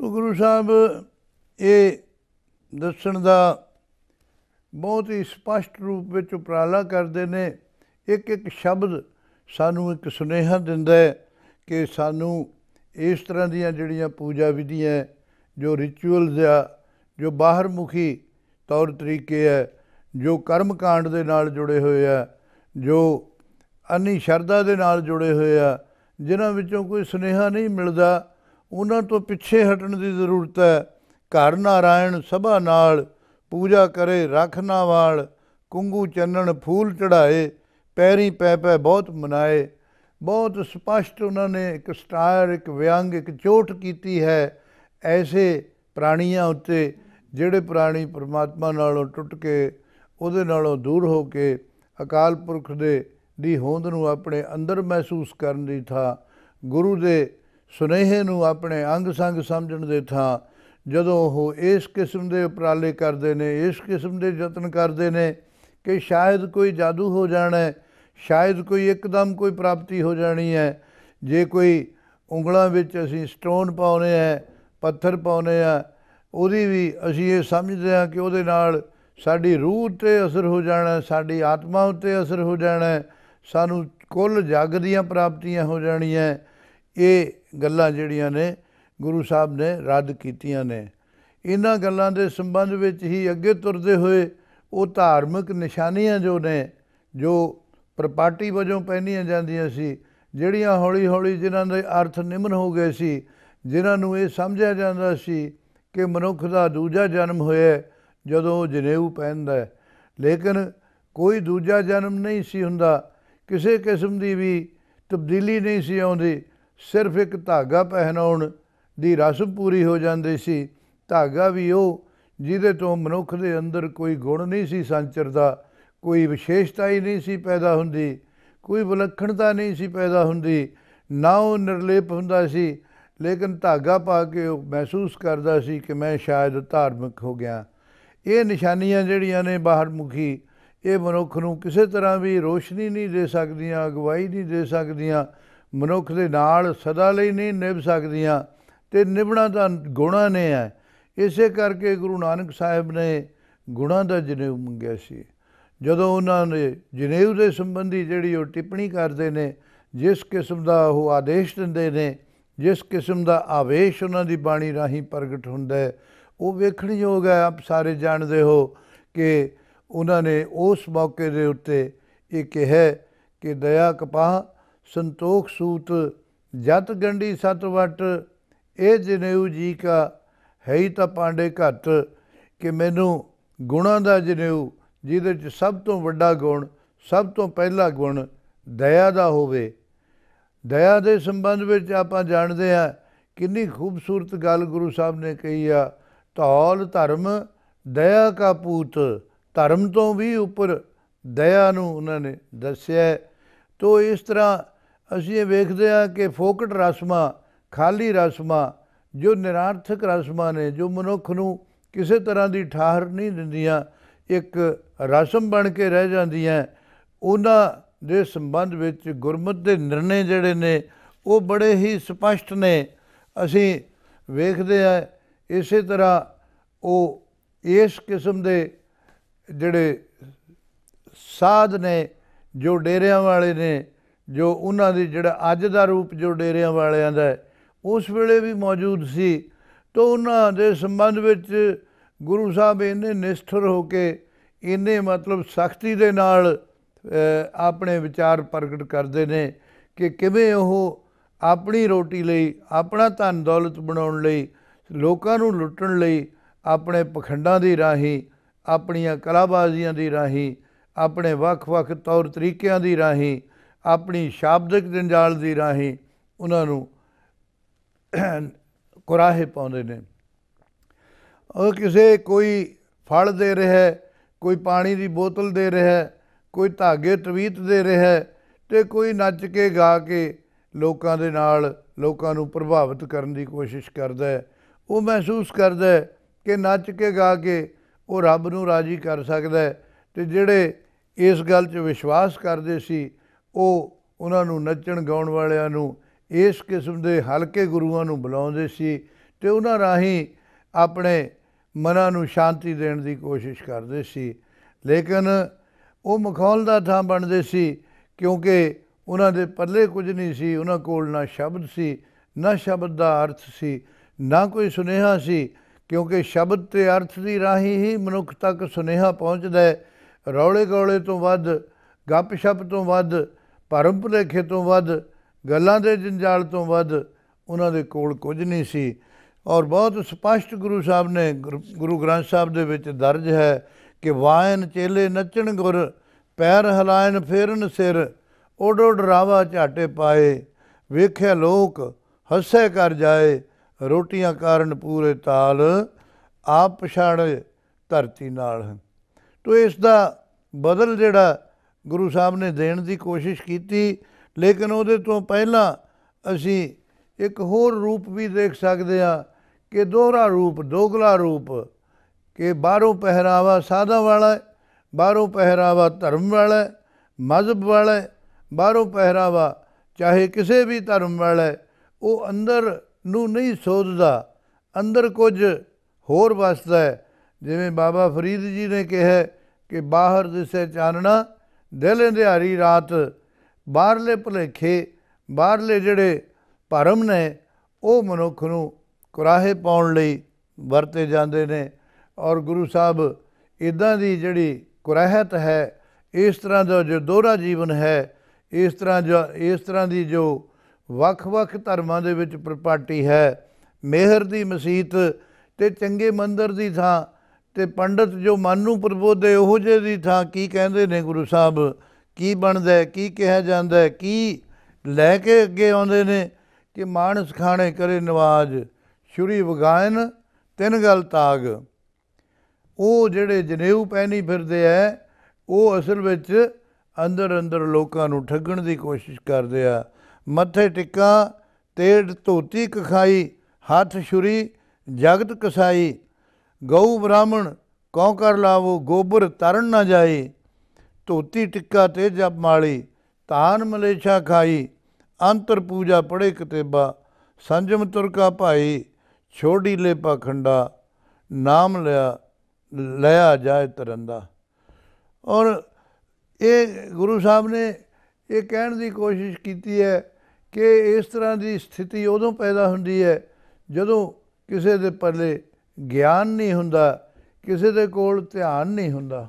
ਤੋਂ ਗੁਰੂ ਸਾਹਿਬ ਇਹ ਦੱਸਣ ਦਾ ਬਹੁਤ ਹੀ ਸਪਸ਼ਟ ਰੂਪ ਵਿੱਚ ਉਪਰਾਲਾ ਕਰਦੇ ਨੇ ਇੱਕ ਇੱਕ ਸ਼ਬਦ ਸਾਨੂੰ ਇੱਕ ਸੁਨੇਹਾ ਦਿੰਦਾ ਹੈ ਕਿ ਸਾਨੂੰ ਇਸ ਤਰ੍ਹਾਂ ਦੀਆਂ ਜਿਹੜੀਆਂ ਪੂਜਾ ਵਿਧੀਆਂ ਜੋ ਰਿਚੁਅਲਸ ਆ ਜੋ ਮੁਖੀ ਤੌਰ ਤਰੀਕੇ ਆ ਜੋ ਕਰਮ ਕਾਂਡ ਦੇ ਨਾਲ ਜੁੜੇ ਹੋਏ ਆ ਜੋ ਅਨੀ ਸ਼ਰਧਾ ਦੇ ਨਾਲ ਜੁੜੇ ਹੋਏ ਆ ਜਿਨ੍ਹਾਂ ਵਿੱਚੋਂ ਕੋਈ ਸੁਨੇਹਾ ਨਹੀਂ ਮਿਲਦਾ ਉਹਨਾਂ ਤੋਂ ਪਿੱਛੇ ਹਟਣ ਦੀ ਜ਼ਰੂਰਤ ਹੈ ਘਰ ਨਾਰਾਇਣ ਸਭਾ ਨਾਲ ਪੂਜਾ ਕਰੇ ਰਖਨਾ ਵਾਲ ਕੁੰਗੂ ਚੰਨਣ ਫੂਲ ਚੜਾਏ ਪੈਰੀ ਪੈ ਪੈ ਬਹੁਤ ਮਨਾਏ ਬਹੁਤ ਸਪਸ਼ਟ ਉਹਨਾਂ ਨੇ ਇੱਕ ਸਟਾਇਰ ਇੱਕ ਵਿਅੰਗ ਇੱਕ ਚੋਟ ਕੀਤੀ ਹੈ ਐਸੇ ਪ੍ਰਾਣੀਆਂ ਉੱਤੇ ਜਿਹੜੇ ਪ੍ਰਾਣੀ ਪਰਮਾਤਮਾ ਨਾਲੋਂ ਟੁੱਟ ਕੇ ਉਹਦੇ ਨਾਲੋਂ ਦੂਰ ਹੋ ਕੇ ਅਕਾਲ ਪੁਰਖ ਦੇ ਦੀ ਹੋਂਦ ਨੂੰ ਆਪਣੇ ਅੰਦਰ ਮਹਿਸੂਸ ਕਰਨ ਦੀ ਥਾ ਗੁਰੂ ਦੇ ਸੁਨੇਹੇ ਨੂੰ ਆਪਣੇ ਅੰਗ ਸੰਗ ਸਮਝਣ ਦੇ ਥਾਂ ਜਦੋਂ ਉਹ ਇਸ ਕਿਸਮ ਦੇ ਉਪਰਾਲੇ ਕਰਦੇ ਨੇ ਇਸ ਕਿਸਮ ਦੇ ਯਤਨ ਕਰਦੇ ਨੇ ਕਿ ਸ਼ਾਇਦ ਕੋਈ ਜਾਦੂ ਹੋ ਜਾਣਾ ਹੈ ਸ਼ਾਇਦ ਕੋਈ ਇੱਕਦਮ ਕੋਈ ਪ੍ਰਾਪਤੀ ਹੋ ਜਾਣੀ ਹੈ ਜੇ ਕੋਈ ਉਂਗਲਾਂ ਵਿੱਚ ਅਸੀਂ ਸਟੋਨ ਪਾਉਨੇ ਆ ਪੱਥਰ ਪਾਉਨੇ ਆ ਉਹਦੀ ਵੀ ਅਸੀਂ ਇਹ ਸਮਝਦੇ ਆ ਕਿ ਉਹਦੇ ਨਾਲ ਸਾਡੀ ਰੂਹ ਤੇ ਅਸਰ ਹੋ ਜਾਣਾ ਸਾਡੀ ਆਤਮਾ ਉੱਤੇ ਅਸਰ ਹੋ ਜਾਣਾ ਸਾਨੂੰ ਕੁੱਲ ਜਗ ਦੀਆਂ ਪ੍ਰਾਪਤੀਆਂ ਹੋ ਜਾਣੀਆਂ ਇਹ ਗੱਲਾਂ ਜਿਹੜੀਆਂ ਨੇ ਗੁਰੂ ਸਾਹਿਬ ਨੇ ਰੱਦ ਕੀਤੀਆਂ ਨੇ ਇਹਨਾਂ ਗੱਲਾਂ ਦੇ ਸੰਬੰਧ ਵਿੱਚ ਹੀ ਅੱਗੇ ਤੁਰਦੇ ਹੋਏ ਉਹ ਧਾਰਮਿਕ ਨਿਸ਼ਾਨੀਆਂ ਜੋ ਨੇ ਜੋ ਪ੍ਰਪਾਟੀ ਵਜੋਂ ਪਹਿਨੀਆਂ ਜਾਂਦੀਆਂ ਸੀ ਜਿਹੜੀਆਂ ਹੌਲੀ-ਹੌਲੀ ਜਿਨ੍ਹਾਂ ਦੇ ਅਰਥ ਨਿਮਨ ਹੋ ਗਏ ਸੀ ਜਿਨ੍ਹਾਂ ਨੂੰ ਇਹ ਸਮਝਿਆ ਜਾਂਦਾ ਸੀ ਕਿ ਮਨੁੱਖ ਦਾ ਦੂਜਾ ਜਨਮ ਹੋਇਆ ਜਦੋਂ ਜਨੇਊ ਪਹਿਨਦਾ ਹੈ ਲੇਕਿਨ ਕੋਈ ਦੂਜਾ ਜਨਮ ਨਹੀਂ ਸੀ ਹੁੰਦਾ ਕਿਸੇ ਕਿਸਮ ਦੀ ਵੀ ਤਬਦੀਲੀ ਨਹੀਂ ਸੀ ਆਉਂਦੀ ਸਿਰਫ ਇੱਕ ਧਾਗਾ ਪਹਿਨਾਉਣ ਦੀ ਰਸਮ ਪੂਰੀ ਹੋ ਜਾਂਦੀ ਸੀ ਧਾਗਾ ਵੀ ਉਹ ਜਿਹਦੇ ਤੋਂ ਮਨੁੱਖ ਦੇ ਅੰਦਰ ਕੋਈ ਗੁਣ ਨਹੀਂ ਸੀ ਸੰਚਰਦਾ ਕੋਈ ਵਿਸ਼ੇਸ਼ਤਾ ਹੀ ਨਹੀਂ ਸੀ ਪੈਦਾ ਹੁੰਦੀ ਕੋਈ ਵਿਲੱਖਣਤਾ ਨਹੀਂ ਸੀ ਪੈਦਾ ਹੁੰਦੀ ਨਾ ਉਹ ਨਿਰਲੇਪ ਹੁੰਦਾ ਸੀ ਲੇਕਿਨ ਧਾਗਾ ਪਾ ਕੇ ਉਹ ਮਹਿਸੂਸ ਕਰਦਾ ਸੀ ਕਿ ਮੈਂ ਸ਼ਾਇਦ ਧਾਰਮਿਕ ਹੋ ਗਿਆ ਇਹ ਨਿਸ਼ਾਨੀਆਂ ਜਿਹੜੀਆਂ ਨੇ ਬਾਹਰ ਮੁਖੀ ਇਹ ਮਨੁੱਖ ਨੂੰ ਕਿਸੇ ਤਰ੍ਹਾਂ ਵੀ ਰੋਸ਼ਨੀ ਨਹੀਂ ਦੇ ਸਕਦੀਆਂ ਅਗਵਾਈ ਨਹੀਂ ਦੇ ਸਕਦੀਆਂ ਮਨੁੱਖ ਦੇ ਨਾਲ ਸਦਾ ਲਈ ਨਹੀਂ ਨਿਭ ਸਕਦੀਆਂ ਤੇ ਨਿਭਣਾ ਤਾਂ ਗੁਣਾ ਨੇ ਹੈ ਇਸੇ ਕਰਕੇ ਗੁਰੂ ਨਾਨਕ ਸਾਹਿਬ ਨੇ ਗੁਣਾ ਦਾ ਜਨੇਊ ਮੰਗਿਆ ਸੀ ਜਦੋਂ ਉਹਨਾਂ ਨੇ ਜਨੇਊ ਦੇ ਸੰਬੰਧੀ ਜਿਹੜੀ ਉਹ ਟਿੱਪਣੀ ਕਰਦੇ ਨੇ ਜਿਸ ਕਿਸਮ ਦਾ ਉਹ ਆਦੇਸ਼ ਦਿੰਦੇ ਨੇ ਜਿਸ ਕਿਸਮ ਦਾ ਆਵੇਸ਼ ਉਹਨਾਂ ਦੀ ਬਾਣੀ ਰਾਹੀਂ ਪ੍ਰਗਟ ਹੁੰਦਾ ਹੈ ਉਹ ਵੇਖਣ ਯੋਗ ਹੈ ਆਪ ਸਾਰੇ ਜਾਣਦੇ ਹੋ ਕਿ ਉਹਨਾਂ ਨੇ ਉਸ ਮੌਕੇ ਦੇ ਉੱਤੇ ਇਹ ਕਿਹਾ ਕਿ ਦਇਆ ਕਪਾਹ ਸੰਤੋਖ ਸੂਤ ਜਤ ਗੰਢੀ ਸਤ ਵਟ ਇਹ ਜਨੇਊ ਜੀ ਕਾ ਹੈ ਹੀ ਤਾਂ ਪਾਂਡੇ ਘੱਟ ਕਿ ਮੈਨੂੰ ਗੁਣਾਂ ਦਾ ਜਨੇਊ ਜਿਹਦੇ ਚ ਸਭ ਤੋਂ ਵੱਡਾ ਗੁਣ ਸਭ ਤੋਂ ਪਹਿਲਾ ਗੁਣ ਦਇਆ ਦਾ ਹੋਵੇ ਦਇਆ ਦੇ ਸੰਬੰਧ ਵਿੱਚ ਆਪਾਂ ਜਾਣਦੇ ਆ ਕਿੰਨੀ ਖੂਬਸੂਰਤ ਗੱਲ ਗੁਰੂ ਸਾਹਿਬ ਨੇ ਕਹੀ ਆ ਧੌਲ ਧਰਮ ਦਇਆ ਕਾ ਪੂਤ ਧਰਮ ਤੋਂ ਵੀ ਉੱਪਰ ਦਇਆ ਨੂੰ ਉਹਨਾਂ ਨੇ ਦੱਸਿਆ ਤੋ ਇਸ ਤਰ੍ਹਾਂ ਅਸੀਂ ਇਹ ਵੇਖਦੇ ਆ ਕਿ ਫੋਕਟ ਰਸਮਾਂ ਖਾਲੀ ਰਸਮਾਂ ਜੋ ਨਿਰਾਰਥਕ ਰਸਮਾਂ ਨੇ ਜੋ ਮਨੁੱਖ ਨੂੰ ਕਿਸੇ ਤਰ੍ਹਾਂ ਦੀ ਠਾਹਰ ਨਹੀਂ ਦਿੰਦੀਆਂ ਇੱਕ ਰਸਮ ਬਣ ਕੇ ਰਹਿ ਜਾਂਦੀਆਂ ਉਹਨਾਂ ਦੇ ਸੰਬੰਧ ਵਿੱਚ ਗੁਰਮਤ ਦੇ ਨਿਰਣੇ ਜਿਹੜੇ ਨੇ ਉਹ ਬੜੇ ਹੀ ਸਪਸ਼ਟ ਨੇ ਅਸੀਂ ਵੇਖਦੇ ਆ ਇਸੇ ਤਰ੍ਹਾਂ ਉਹ ਇਸ ਕਿਸਮ ਦੇ ਜਿਹੜੇ ਸਾਧ ਨੇ ਜੋ ਡੇਰਿਆਂ ਵਾਲੇ ਨੇ ਜੋ ਉਹਨਾਂ ਦੇ ਜਿਹੜਾ ਅੱਜ ਦਾ ਰੂਪ ਜੋ ਡੇਰਿਆਂ ਵਾਲਿਆਂ ਦਾ ਉਸ ਵੇਲੇ ਵੀ ਮੌਜੂਦ ਸੀ ਤੋਂ ਉਹਨਾਂ ਦੇ ਸੰਬੰਧ ਵਿੱਚ ਗੁਰੂ ਸਾਹਿਬ ਇਹਨੇ ਨਿਸ਼ਠਰ ਹੋ ਕੇ ਇਹਨੇ ਮਤਲਬ ਸਖਤੀ ਦੇ ਨਾਲ ਆਪਣੇ ਵਿਚਾਰ ਪ੍ਰਗਟ ਕਰਦੇ ਨੇ ਕਿ ਕਿਵੇਂ ਉਹ ਆਪਣੀ ਰੋਟੀ ਲਈ ਆਪਣਾ ਧਨ ਦੌਲਤ ਬਣਾਉਣ ਲਈ ਲੋਕਾਂ ਨੂੰ ਲੁੱਟਣ ਲਈ ਆਪਣੇ ਪਖੰਡਾਂ ਦੀ ਰਾਹੀ ਆਪਣੀਆਂ ਕਲਾਬਾਜ਼ੀਆਂ ਦੀ ਰਾਹੀ ਆਪਣੇ ਵੱਖ-ਵੱਖ ਤੌਰ ਤਰੀਕਿਆਂ ਦੀ ਰਾਹੀ ਆਪਣੀ ਸ਼ਾਬਦਿਕ ਜੰਜਾਲ ਦੀ ਰਾਹੀਂ ਉਹਨਾਂ ਨੂੰ ਕੁਰਾਹੇ ਪਾਉਂਦੇ ਨੇ ਉਹ ਕਿਸੇ ਕੋਈ ਫਲ ਦੇ ਰਿਹਾ ਕੋਈ ਪਾਣੀ ਦੀ ਬੋਤਲ ਦੇ ਰਿਹਾ ਕੋਈ ਧਾਗੇ ਤਵੀਤ ਦੇ ਰਿਹਾ ਤੇ ਕੋਈ ਨੱਚ ਕੇ ਗਾ ਕੇ ਲੋਕਾਂ ਦੇ ਨਾਲ ਲੋਕਾਂ ਨੂੰ ਪ੍ਰਭਾਵਿਤ ਕਰਨ ਦੀ ਕੋਸ਼ਿਸ਼ ਕਰਦਾ ਉਹ ਮਹਿਸੂਸ ਕਰਦਾ ਕਿ ਨੱਚ ਕੇ ਗਾ ਕੇ ਉਹ ਰੱਬ ਨੂੰ ਰਾਜ਼ੀ ਕਰ ਸਕਦਾ ਤੇ ਜਿਹੜੇ ਇਸ ਗੱਲ 'ਚ ਵਿਸ਼ਵਾਸ ਕਰਦੇ ਸੀ ਉਹ ਉਹਨਾਂ ਨੂੰ ਨੱਚਣ ਗਾਉਣ ਵਾਲਿਆਂ ਨੂੰ ਇਸ ਕਿਸਮ ਦੇ ਹਲਕੇ ਗੁਰੂਆਂ ਨੂੰ ਬੁਲਾਉਂਦੇ ਸੀ ਤੇ ਉਹਨਾਂ ਰਾਹੀਂ ਆਪਣੇ ਮਨਾਂ ਨੂੰ ਸ਼ਾਂਤੀ ਦੇਣ ਦੀ ਕੋਸ਼ਿਸ਼ ਕਰਦੇ ਸੀ ਲੇਕਿਨ ਉਹ ਮਖੌਲ ਦਾ ਥਾਂ ਬਣਦੇ ਸੀ ਕਿਉਂਕਿ ਉਹਨਾਂ ਦੇ ਪੱਲੇ ਕੁਝ ਨਹੀਂ ਸੀ ਉਹਨਾਂ ਕੋਲ ਨਾ ਸ਼ਬਦ ਸੀ ਨਾ ਸ਼ਬਦ ਦਾ ਅਰਥ ਸੀ ਨਾ ਕੋਈ ਸੁਨੇਹਾ ਸੀ ਕਿਉਂਕਿ ਸ਼ਬਦ ਤੇ ਅਰਥ ਦੀ ਰਾਹੀਂ ਹੀ ਮਨੁੱਖ ਤੱਕ ਸੁਨੇਹਾ ਪਹੁੰਚਦਾ ਹੈ ਰੌਲੇ ਗੋਲੇ ਤੋਂ ਵੱਧ ਗੱਪ-ਸ਼ਪ ਤੋਂ ਵੱਧ ਭਰਮ ਭੁਲੇਖੇ ਤੋਂ ਵੱਧ ਗੱਲਾਂ ਦੇ ਜੰਜਾਲ ਤੋਂ ਵੱਧ ਉਹਨਾਂ ਦੇ ਕੋਲ ਕੁਝ ਨਹੀਂ ਸੀ ਔਰ ਬਹੁਤ ਸਪਸ਼ਟ ਗੁਰੂ ਸਾਹਿਬ ਨੇ ਗੁਰੂ ਗ੍ਰੰਥ ਸਾਹਿਬ ਦੇ ਵਿੱਚ ਦਰਜ ਹੈ ਕਿ ਵਾਇਨ ਚੇਲੇ ਨੱਚਣ ਗੁਰ ਪੈਰ ਹਲਾਇਨ ਫੇਰਨ ਸਿਰ ਓਡੋ ਰਾਵਾ ਝਾਟੇ ਪਾਏ ਵੇਖਿਆ ਲੋਕ ਹੱਸੇ ਕਰ ਜਾਏ ਰੋਟੀਆਂ ਕਾਰਨ ਪੂਰੇ ਤਾਲ ਆਪ ਪਛਾੜੇ ਧਰਤੀ ਨਾਲ ਤੋ ਇਸ ਦਾ ਬਦਲ ਜਿਹੜਾ ਗੁਰੂ ਸਾਹਿਬ ਨੇ ਦੇਣ ਦੀ ਕੋਸ਼ਿਸ਼ ਕੀਤੀ ਲੇਕਿਨ ਉਹਦੇ ਤੋਂ ਪਹਿਲਾਂ ਅਸੀਂ ਇੱਕ ਹੋਰ ਰੂਪ ਵੀ ਦੇਖ ਸਕਦੇ ਆ ਕਿ ਦੋਹਰਾ ਰੂਪ ਦੋਗਲਾ ਰੂਪ ਕਿ ਬਾਹਰੋਂ ਪਹਿਰਾਵਾ ਸਾਦਾ ਵਾਲਾ ਬਾਹਰੋਂ ਪਹਿਰਾਵਾ ਧਰਮ ਵਾਲਾ ਮਜ਼ਬ ਵਾਲਾ ਬਾਹਰੋਂ ਪਹਿਰਾਵਾ ਚਾਹੇ ਕਿਸੇ ਵੀ ਧਰਮ ਵਾਲਾ ਉਹ ਅੰਦਰ ਨੂੰ ਨਹੀਂ ਸੋਧਦਾ ਅੰਦਰ ਕੁਝ ਹੋਰ ਵਸਦਾ ਹੈ ਜਿਵੇਂ ਬਾਬਾ ਫਰੀਦ ਜੀ ਨੇ ਕਿਹਾ ਕਿ ਬਾਹਰ ਦਿਸੇ ਚਾਨਣਾ ਦਿਲ ਅੰਧਿਆਰੀ ਰਾਤ ਬਾਹਰਲੇ ਭਲੇਖੇ ਬਾਹਰਲੇ ਜਿਹੜੇ ਭਰਮ ਨੇ ਉਹ ਮਨੁੱਖ ਨੂੰ ਕੁਰਾਹੇ ਪਾਉਣ ਲਈ ਵਰਤੇ ਜਾਂਦੇ ਨੇ ਔਰ ਗੁਰੂ ਸਾਹਿਬ ਇਦਾਂ ਦੀ ਜਿਹੜੀ ਕੁਰਾਹਤ ਹੈ ਇਸ ਤਰ੍ਹਾਂ ਦਾ ਜੋ ਦੋਹਰਾ ਜੀਵਨ ਹੈ ਇਸ ਤਰ੍ਹਾਂ ਜੋ ਇਸ ਤਰ੍ਹਾਂ ਦੀ ਜੋ ਵੱਖ-ਵੱਖ ਧਰਮਾਂ ਦੇ ਵਿੱਚ ਪ੍ਰਪਾਟੀ ਹੈ ਮਿਹਰ ਦੀ ਮਸੀਤ ਤੇ ਚੰਗੇ ਮੰਦਰ ਦੀ ਥਾਂ ਤੇ ਪੰਡਤ ਜੋ ਮਨ ਨੂੰ ਪ੍ਰਬੋਧੇ ਉਹ ਜੇ ਦੀ ਥਾਂ ਕੀ ਕਹਿੰਦੇ ਨੇ ਗੁਰੂ ਸਾਹਿਬ ਕੀ ਬਣਦਾ ਕੀ ਕਿਹਾ ਜਾਂਦਾ ਕੀ ਲੈ ਕੇ ਅੱਗੇ ਆਉਂਦੇ ਨੇ ਕਿ ਮਾਨਸ ਖਾਣੇ ਕਰੇ ਨਵਾਜ ਸ਼ੁਰੀ ਵਗਾਇਨ ਤਿੰਨ ਗਲ ਤਾਗ ਉਹ ਜਿਹੜੇ ਜਨੇਊ ਪਹਿਨੀ ਫਿਰਦੇ ਐ ਉਹ ਅਸਲ ਵਿੱਚ ਅੰਦਰ ਅੰਦਰ ਲੋਕਾਂ ਨੂੰ ਠੱਗਣ ਦੀ ਕੋਸ਼ਿਸ਼ ਕਰਦੇ ਆ ਮੱਥੇ ਟਿੱਕਾ ਤੇੜ ਧੋਤੀ ਕਖਾਈ ਹੱਥ ਛੁਰੀ ਜਗਤ ਕਸਾਈ ਗਊ ਬ੍ਰਾਹਮਣ ਕੌ ਕਰ ਲਾਵੋ ਗੋਬਰ ਤਰਨ ਨਾ ਜਾਏ ਧੋਤੀ ਟਿੱਕਾ ਤੇ ਜਪ ਮਾਲੀ ਤਾਨ ਮਲੇਛਾ ਖਾਈ ਅੰਤਰ ਪੂਜਾ ਪੜੇ ਕਿਤੇਬਾ ਸੰਜਮ ਤੁਰਕਾ ਭਾਈ ਛੋੜੀ ਲੈ ਪਖੰਡਾ ਨਾਮ ਲਿਆ ਲਿਆ ਜਾਏ ਤਰੰਦਾ ਔਰ ਇਹ ਗੁਰੂ ਸਾਹਿਬ ਨੇ ਇਹ ਕਹਿਣ ਦੀ ਕੋਸ਼ਿਸ਼ ਕੀਤੀ ਹੈ ਕਿ ਇਸ ਤਰ੍ਹਾਂ ਦੀ ਸਥਿਤੀ ਉਦੋਂ ਪੈਦਾ ਹੁੰਦੀ ਹੈ ਜਦੋਂ ਕਿਸੇ ਦੇ ਪਰਲੇ ਗਿਆਨ ਨਹੀਂ ਹੁੰਦਾ ਕਿਸੇ ਦੇ ਕੋਲ ਧਿਆਨ ਨਹੀਂ ਹੁੰਦਾ